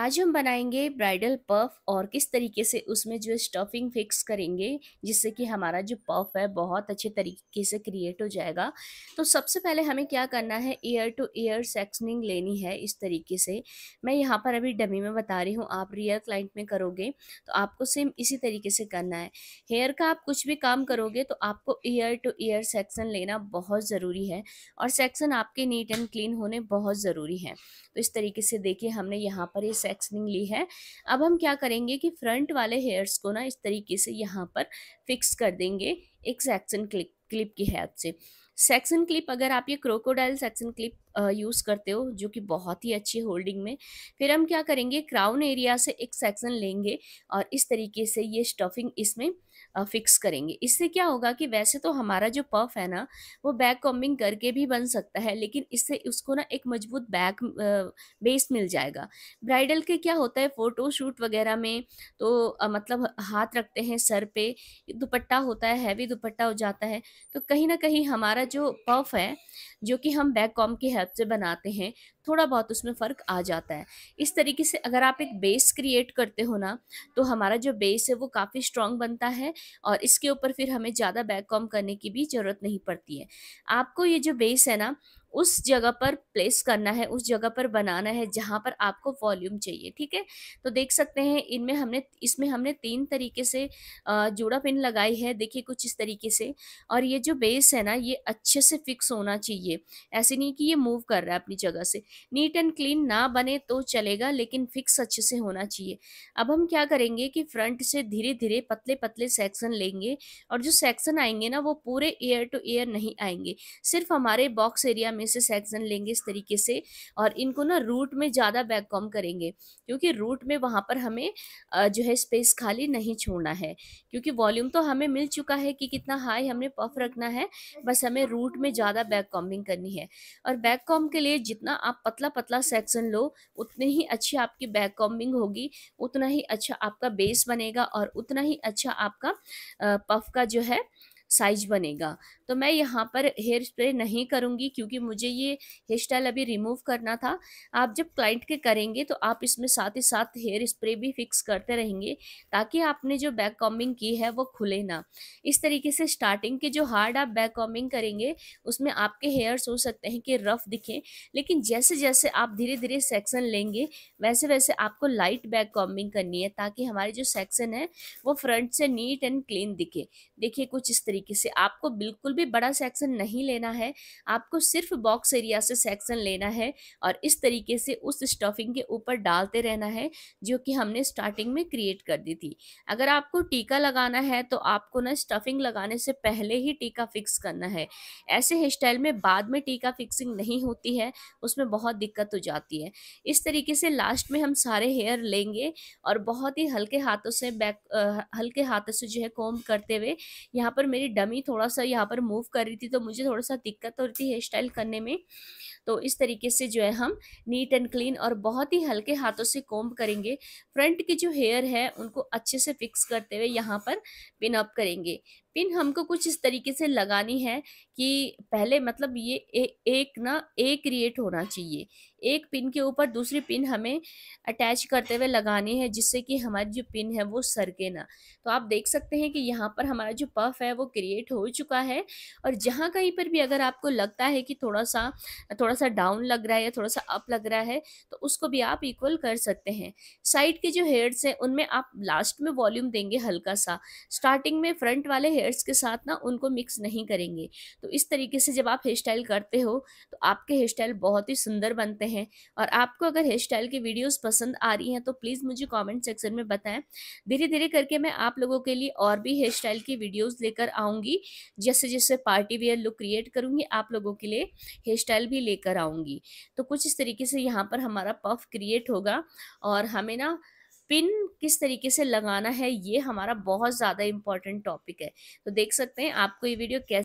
आज हम बनाएंगे ब्राइडल पफ और किस तरीके से उसमें जो स्टफिंग फिक्स करेंगे जिससे कि हमारा जो पफ है बहुत अच्छे तरीके से क्रिएट हो जाएगा तो सबसे पहले हमें क्या करना है ईयर टू ईयर सेक्सनिंग लेनी है इस तरीके से मैं यहाँ पर अभी डमी में बता रही हूँ आप रियल क्लाइंट में करोगे तो आपको सेम इसी तरीके से करना है हेयर का आप कुछ भी काम करोगे तो आपको ईयर टू ईयर सेक्शन लेना बहुत ज़रूरी है और सेक्शन आपके नीट एंड क्लीन होने बहुत ज़रूरी है तो इस तरीके से देखिए हमने यहाँ पर इस सेक्सनिंग ली है अब हम क्या करेंगे कि फ्रंट वाले हेयर्स को ना इस तरीके से यहाँ पर फिक्स कर देंगे एक सेक्शन क्लिप क्लिप की हेल्प से सेक्शन क्लिप अगर आप ये क्रोकोडाइल सेक्शन क्लिप यूज़ करते हो जो कि बहुत ही अच्छी होल्डिंग में फिर हम क्या करेंगे क्राउन एरिया से एक सेक्शन लेंगे और इस तरीके से ये स्टफिंग इसमें फिक्स करेंगे इससे क्या होगा कि वैसे तो हमारा जो पफ है ना वो बैक कॉम्बिंग करके भी बन सकता है लेकिन इससे उसको ना एक मजबूत बैक बेस मिल जाएगा ब्राइडल के क्या होता है फ़ोटो शूट वगैरह में तो आ, मतलब हाथ रखते हैं सर पे दुपट्टा होता है हैवी दुपट्टा हो जाता है तो कहीं ना कहीं हमारा जो पफ है जो कि हम बैक कॉम की हेल्प से बनाते हैं थोड़ा बहुत उसमें फ़र्क आ जाता है इस तरीके से अगर आप एक बेस क्रिएट करते हो ना तो हमारा जो बेस है वो काफ़ी स्ट्रॉन्ग बनता है और इसके ऊपर फिर हमें ज़्यादा बैक कॉम करने की भी ज़रूरत नहीं पड़ती है आपको ये जो बेस है ना उस जगह पर प्लेस करना है उस जगह पर बनाना है जहाँ पर आपको वॉल्यूम चाहिए ठीक है तो देख सकते हैं इनमें हमने इसमें हमने तीन तरीके से जूड़ा पिन लगाई है देखिए कुछ इस तरीके से और ये जो बेस है ना ये अच्छे से फिक्स होना चाहिए ऐसे नहीं कि ये मूव कर रहा है अपनी जगह से नीट एंड क्लीन ना बने तो चलेगा लेकिन फिक्स अच्छे से होना चाहिए अब हम क्या करेंगे कि फ्रंट से धीरे धीरे पतले पतले सेक्शन लेंगे और जो सेक्शन आएंगे ना वो पूरे एयर टू एयर नहीं आएंगे सिर्फ हमारे बॉक्स एरिया में सामने से सेक्शन लेंगे इस तरीके से और इनको ना रूट में ज़्यादा बैक कॉम करेंगे क्योंकि रूट में वहाँ पर हमें जो है स्पेस खाली नहीं छोड़ना है क्योंकि वॉल्यूम तो हमें मिल चुका है कि कितना हाई हमने पफ रखना है बस हमें रूट में ज़्यादा बैक कॉम्बिंग करनी है और बैक कॉम के लिए जितना आप पतला पतला सेक्शन लो उतनी ही अच्छी आपकी बैक कॉम्बिंग होगी उतना ही अच्छा आपका बेस बनेगा और उतना ही अच्छा आपका पफ का जो है साइज बनेगा तो मैं यहाँ पर हेयर स्प्रे नहीं करूँगी क्योंकि मुझे ये हेयर स्टाइल अभी रिमूव करना था आप जब क्लाइंट के करेंगे तो आप इसमें साथ ही साथ हेयर स्प्रे भी फिक्स करते रहेंगे ताकि आपने जो बैक कॉम्बिंग की है वो खुले ना इस तरीके से स्टार्टिंग के जो हार्ड आप बैक कॉम्बिंग करेंगे उसमें आपके हेयर्स हो सकते हैं कि रफ दिखें लेकिन जैसे जैसे आप धीरे धीरे सेक्शन लेंगे वैसे वैसे आपको लाइट बैक कॉम्बिंग करनी है ताकि हमारे जो सेक्शन है वो फ्रंट से नीट एंड क्लीन दिखे देखिए कुछ इस तरीके तरीके से आपको बिल्कुल भी बड़ा सेक्शन नहीं लेना है आपको सिर्फ बॉक्स एरिया से सेक्शन लेना है और इस तरीके से उस स्टफिंग के ऊपर डालते रहना है जो कि हमने स्टार्टिंग में क्रिएट कर दी थी अगर आपको टीका लगाना है तो आपको ना स्टफिंग लगाने से पहले ही टीका फिक्स करना है ऐसे हेयर स्टाइल में बाद में टीका फिक्सिंग नहीं होती है उसमें बहुत दिक्कत हो जाती है इस तरीके से लास्ट में हम सारे हेयर लेंगे और बहुत ही हल्के हाथों से बैक आ, हल्के हाथों से जो है कोम करते हुए यहाँ पर मेरी डमी थोड़ा सा यहाँ पर मूव कर रही थी तो मुझे थोड़ा सा दिक्कत हो रही थी हेयर स्टाइल करने में तो इस तरीके से जो है हम नीट एंड क्लीन और बहुत ही हल्के हाथों से कोम्ब करेंगे फ्रंट के जो हेयर है उनको अच्छे से फिक्स करते हुए यहाँ पर पिन अप करेंगे पिन हमको कुछ इस तरीके से लगानी है कि पहले मतलब ये ए, एक ना ए क्रिएट होना चाहिए एक पिन के ऊपर दूसरी पिन हमें अटैच करते हुए लगानी है जिससे कि हमारी जो पिन है वो सरके ना तो आप देख सकते हैं कि यहाँ पर हमारा जो पफ है वो क्रिएट हो चुका है और जहाँ कहीं पर भी अगर आपको लगता है कि थोड़ा सा थोड़ा सा डाउन लग रहा है या थोड़ा सा अप लग रहा है तो उसको भी आप इक्वल कर सकते हैं साइड के जो हेड्स हैं उनमें आप लास्ट में वॉल्यूम देंगे हल्का सा स्टार्टिंग में फ्रंट वाले हेड हेयर्स के साथ ना उनको मिक्स नहीं करेंगे तो इस तरीके से जब आप हेयर स्टाइल करते हो तो आपके हेयर स्टाइल बहुत ही सुंदर बनते हैं और आपको अगर हेयर स्टाइल की वीडियोस पसंद आ रही हैं तो प्लीज़ मुझे कमेंट सेक्शन में बताएं धीरे धीरे करके मैं आप लोगों के लिए और भी हेयर स्टाइल की वीडियोज लेकर आऊँगी जैसे जैसे पार्टी वेयर लुक क्रिएट करूँगी आप लोगों के लिए हेयर स्टाइल भी लेकर आऊँगी तो कुछ इस तरीके से यहाँ पर हमारा पफ क्रिएट होगा और हमें ना पिन किस तरीके से लगाना है ये हमारा बहुत ज़्यादा इंपॉर्टेंट टॉपिक है तो देख सकते हैं आपको ये वीडियो कैसे